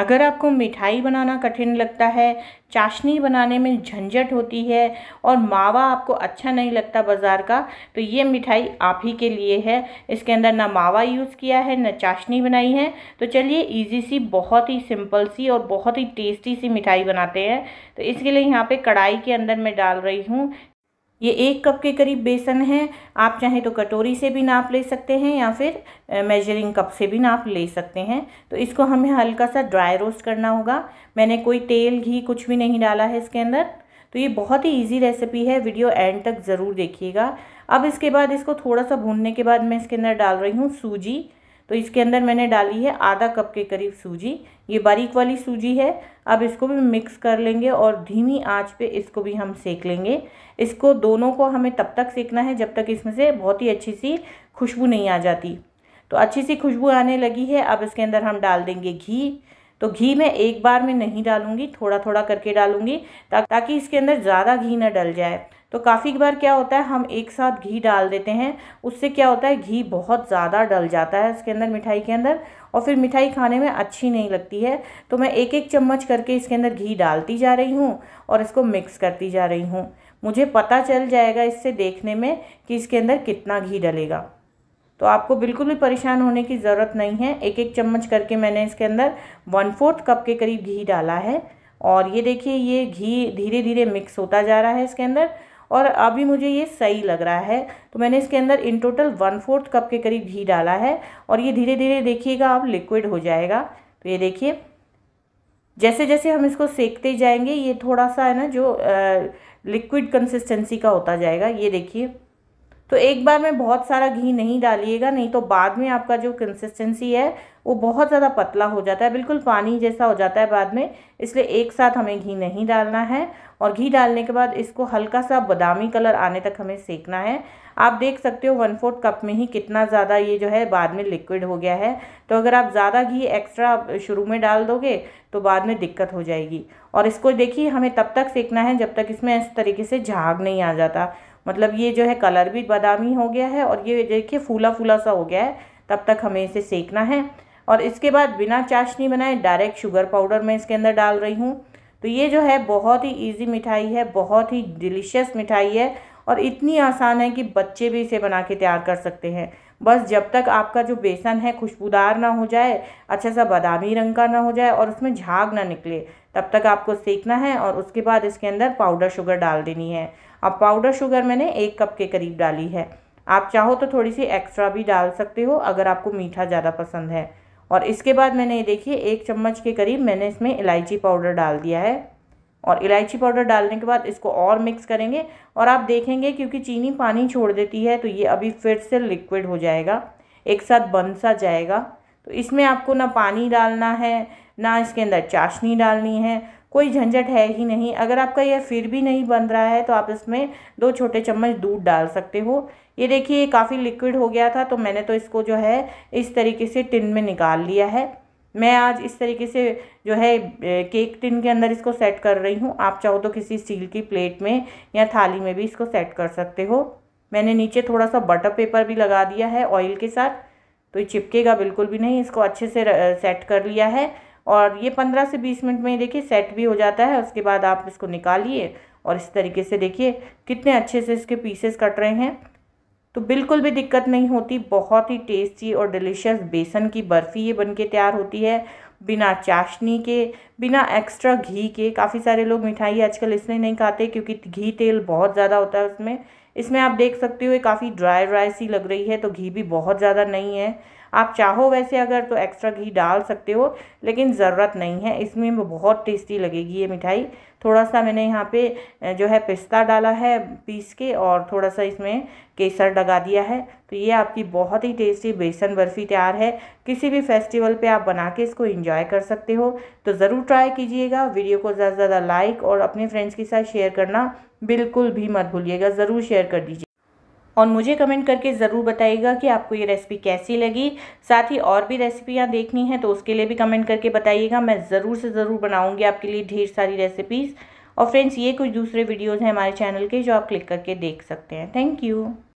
अगर आपको मिठाई बनाना कठिन लगता है चाशनी बनाने में झंझट होती है और मावा आपको अच्छा नहीं लगता बाज़ार का तो ये मिठाई आप ही के लिए है इसके अंदर ना मावा यूज़ किया है ना चाशनी बनाई है तो चलिए इजी सी बहुत ही सिंपल सी और बहुत ही टेस्टी सी मिठाई बनाते हैं तो इसके लिए यहाँ पे कढ़ाई के अंदर मैं डाल रही हूँ ये एक कप के करीब बेसन है आप चाहें तो कटोरी से भी नाप ले सकते हैं या फिर मेजरिंग कप से भी नाप ले सकते हैं तो इसको हमें हल्का सा ड्राई रोस्ट करना होगा मैंने कोई तेल घी कुछ भी नहीं डाला है इसके अंदर तो ये बहुत ही इजी रेसिपी है वीडियो एंड तक ज़रूर देखिएगा अब इसके बाद इसको थोड़ा सा भूनने के बाद मैं इसके अंदर डाल रही हूँ सूजी तो इसके अंदर मैंने डाली है आधा कप के करीब सूजी ये बारीक वाली सूजी है अब इसको भी मिक्स कर लेंगे और धीमी आंच पे इसको भी हम सेक लेंगे इसको दोनों को हमें तब तक सेकना है जब तक इसमें से बहुत ही अच्छी सी खुशबू नहीं आ जाती तो अच्छी सी खुशबू आने लगी है अब इसके अंदर हम डाल देंगे घी तो घी मैं एक बार में नहीं डालूंगी थोड़ा थोड़ा करके डालूंगी ताकि इसके अंदर ज़्यादा घी ना डल जाए तो काफ़ी बार क्या होता है हम एक साथ घी डाल देते हैं उससे क्या होता है घी बहुत ज़्यादा डल जाता है इसके अंदर मिठाई के अंदर और फिर मिठाई खाने में अच्छी नहीं लगती है तो मैं एक एक चम्मच करके इसके अंदर घी डालती जा रही हूँ और इसको मिक्स करती जा रही हूँ मुझे पता चल जाएगा इससे देखने में कि इसके अंदर कितना घी डलेगा तो आपको बिल्कुल भी परेशान होने की ज़रूरत नहीं है एक एक चम्मच करके मैंने इसके अंदर वन फोर्थ कप के करीब घी डाला है और ये देखिए ये घी धीरे धीरे मिक्स होता जा रहा है इसके अंदर और अभी मुझे ये सही लग रहा है तो मैंने इसके अंदर in total one fourth cup के करीब घी डाला है और ये धीरे धीरे देखिएगा अब लिक्विड हो जाएगा तो ये देखिए जैसे जैसे हम इसको सेकते जाएंगे ये थोड़ा सा है ना जो लिक्विड कंसिस्टेंसी का होता जाएगा ये देखिए तो एक बार में बहुत सारा घी नहीं डालिएगा नहीं तो बाद में आपका जो कंसिस्टेंसी है वो बहुत ज़्यादा पतला हो जाता है बिल्कुल पानी जैसा हो जाता है बाद में इसलिए एक साथ हमें घी नहीं डालना है और घी डालने के बाद इसको हल्का सा बादामी कलर आने तक हमें सेकना है आप देख सकते हो वन फोर्थ कप में ही कितना ज़्यादा ये जो है बाद में लिक्विड हो गया है तो अगर आप ज़्यादा घी एक्स्ट्रा शुरू में डाल दोगे तो बाद में दिक्कत हो जाएगी और इसको देखिए हमें तब तक सेकना है जब तक इसमें इस तरीके से झाग नहीं आ जाता मतलब ये जो है कलर भी बादामी हो गया है और ये देखिए फूला फूला सा हो गया है तब तक हमें इसे सेकना है और इसके बाद बिना चाशनी बनाए डायरेक्ट शुगर पाउडर मैं इसके अंदर डाल रही हूँ तो ये जो है बहुत ही ईजी मिठाई है बहुत ही डिलीशियस मिठाई है और इतनी आसान है कि बच्चे भी इसे बना के तैयार कर सकते हैं बस जब तक आपका जो बेसन है खुशबूदार ना हो जाए अच्छा सा बादामी रंग का ना हो जाए और उसमें झाग ना निकले तब तक आपको सेकना है और उसके बाद इसके अंदर पाउडर शुगर डाल देनी है अब पाउडर शुगर मैंने एक कप के करीब डाली है आप चाहो तो थोड़ी सी एक्स्ट्रा भी डाल सकते हो अगर आपको मीठा ज़्यादा पसंद है और इसके बाद मैंने ये देखिए एक चम्मच के करीब मैंने इसमें इलायची पाउडर डाल दिया है और इलायची पाउडर डालने के बाद इसको और मिक्स करेंगे और आप देखेंगे क्योंकि चीनी पानी छोड़ देती है तो ये अभी फिर से लिक्विड हो जाएगा एक साथ बन सा जाएगा तो इसमें आपको ना पानी डालना है ना इसके अंदर चाशनी डालनी है कोई झंझट है ही नहीं अगर आपका यह फिर भी नहीं बन रहा है तो आप इसमें दो छोटे चम्मच दूध डाल सकते हो ये देखिए काफ़ी लिक्विड हो गया था तो मैंने तो इसको जो है इस तरीके से टिन में निकाल लिया है मैं आज इस तरीके से जो है केक टिन के अंदर इसको सेट कर रही हूँ आप चाहो तो किसी स्टील की प्लेट में या थाली में भी इसको सेट कर सकते हो मैंने नीचे थोड़ा सा बटर पेपर भी लगा दिया है ऑयल के साथ तो ये चिपकेगा बिल्कुल भी नहीं इसको अच्छे से सेट कर लिया है और ये पंद्रह से बीस मिनट में देखिए सेट भी हो जाता है उसके बाद आप इसको निकालिए और इस तरीके से देखिए कितने अच्छे से इसके पीसेस कट रहे हैं तो बिल्कुल भी दिक्कत नहीं होती बहुत ही टेस्टी और डिलीशियस बेसन की बर्फ़ी ये बनके तैयार होती है बिना चाशनी के बिना एक्स्ट्रा घी के काफ़ी सारे लोग मिठाई आजकल इसलिए नहीं खाते क्योंकि घी तेल बहुत ज़्यादा होता है उसमें इसमें आप देख सकते हो ये काफ़ी ड्राई ड्राई सी लग रही है तो घी भी बहुत ज़्यादा नहीं है आप चाहो वैसे अगर तो एक्स्ट्रा घी डाल सकते हो लेकिन ज़रूरत नहीं है इसमें बहुत टेस्टी लगेगी ये मिठाई थोड़ा सा मैंने यहाँ पे जो है पिस्ता डाला है पीस के और थोड़ा सा इसमें केसर लगा दिया है तो ये आपकी बहुत ही टेस्टी बेसन बर्फ़ी तैयार है किसी भी फेस्टिवल पे आप बना के इसको इंजॉय कर सकते हो तो ज़रूर ट्राई कीजिएगा वीडियो को ज़्यादा से ज़्यादा लाइक और अपने फ्रेंड्स के साथ शेयर करना बिल्कुल भी मत भूलिएगा ज़रूर शेयर कर दीजिए और मुझे कमेंट करके ज़रूर बताइएगा कि आपको ये रेसिपी कैसी लगी साथ ही और भी रेसिपियाँ देखनी हैं तो उसके लिए भी कमेंट करके बताइएगा मैं ज़रूर से ज़रूर बनाऊँगी आपके लिए ढेर सारी रेसिपीज़ और फ्रेंड्स ये कुछ दूसरे वीडियोज़ हैं हमारे चैनल के जो आप क्लिक करके देख सकते हैं थैंक यू